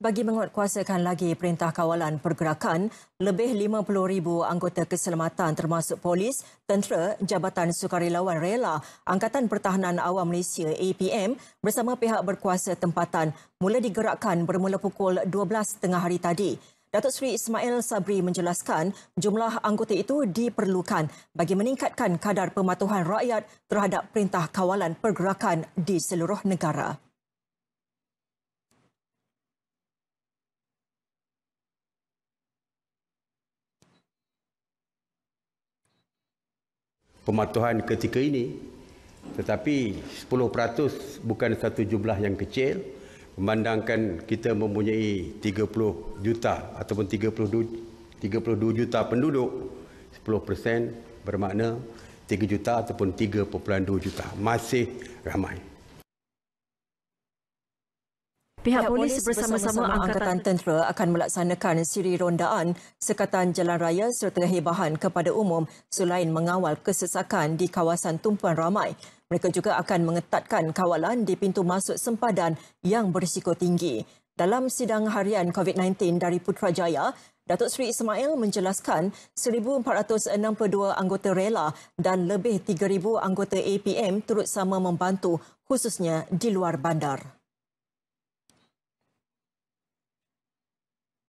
Bagi menguatkuasakan lagi Perintah Kawalan Pergerakan, lebih 50,000 anggota keselamatan termasuk polis, tentera, Jabatan Sukarelawan Rela, Angkatan Pertahanan Awam Malaysia APM bersama pihak berkuasa tempatan mula digerakkan bermula pukul 12.30 hari tadi. Datuk Seri Ismail Sabri menjelaskan jumlah anggota itu diperlukan bagi meningkatkan kadar pematuhan rakyat terhadap Perintah Kawalan Pergerakan di seluruh negara. pematuhan ketika ini tetapi 10% bukan satu jumlah yang kecil memandangkan kita mempunyai 30 juta ataupun 32, 32 juta penduduk 10% bermakna 3 juta ataupun 3.2 juta masih ramai. Pihak polis bersama-sama Angkatan Tentera akan melaksanakan siri rondaan sekatan jalan raya serta hebahan kepada umum selain mengawal kesesakan di kawasan tumpuan ramai. Mereka juga akan mengetatkan kawalan di pintu masuk sempadan yang berisiko tinggi. Dalam sidang harian COVID-19 dari Putrajaya, Datuk Seri Ismail menjelaskan 1,462 anggota rela dan lebih 3,000 anggota APM turut sama membantu khususnya di luar bandar.